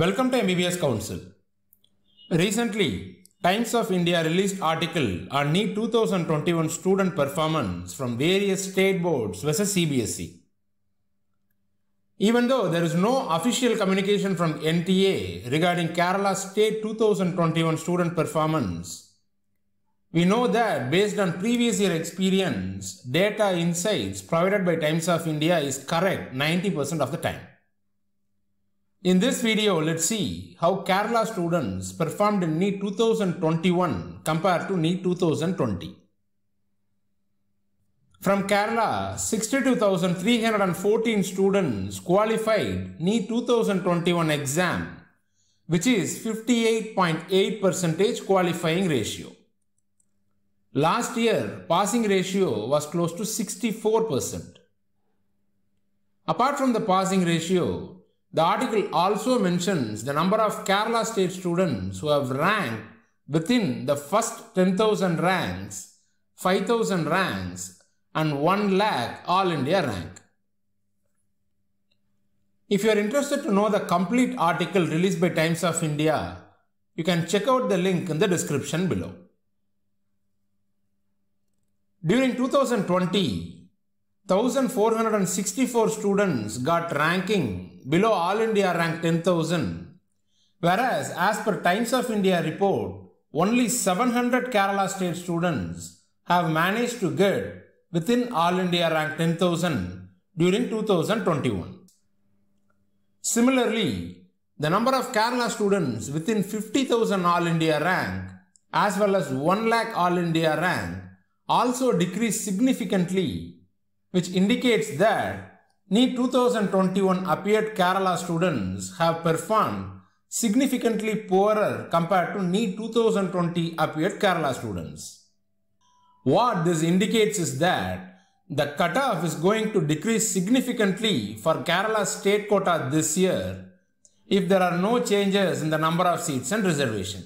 Welcome to MBBS Council. Recently, Times of India released article on NEET 2021 student performance from various state boards versus CBSE. Even though there is no official communication from NTA regarding Kerala State 2021 student performance, we know that based on previous year experience, data insights provided by Times of India is correct 90% of the time. In this video, let's see how Kerala students performed in NEET 2021 compared to NEET 2020. From Kerala, 62,314 students qualified NEET 2021 exam, which is 58.8% qualifying ratio. Last year, passing ratio was close to 64%. Apart from the passing ratio, the article also mentions the number of Kerala state students who have ranked within the first 10,000 ranks, 5,000 ranks and 1 lakh All India rank. If you are interested to know the complete article released by Times of India, you can check out the link in the description below. During 2020, 1464 students got ranking below All India rank 10,000, whereas as per Times of India report, only 700 Kerala state students have managed to get within All India rank 10,000 during 2021. Similarly, the number of Kerala students within 50,000 All India rank as well as 1 lakh All India rank also decreased significantly which indicates that NEET 2021 appeared Kerala students have performed significantly poorer compared to NEET 2020 appeared Kerala students. What this indicates is that the cutoff is going to decrease significantly for Kerala state quota this year if there are no changes in the number of seats and reservation.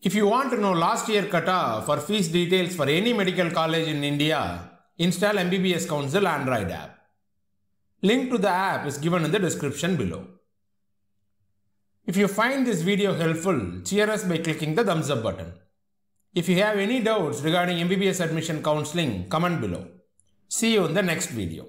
If you want to know last year cutoff for fees details for any medical college in India, install MBBS Council Android app. Link to the app is given in the description below. If you find this video helpful, cheer us by clicking the thumbs up button. If you have any doubts regarding MBBS admission counseling, comment below. See you in the next video.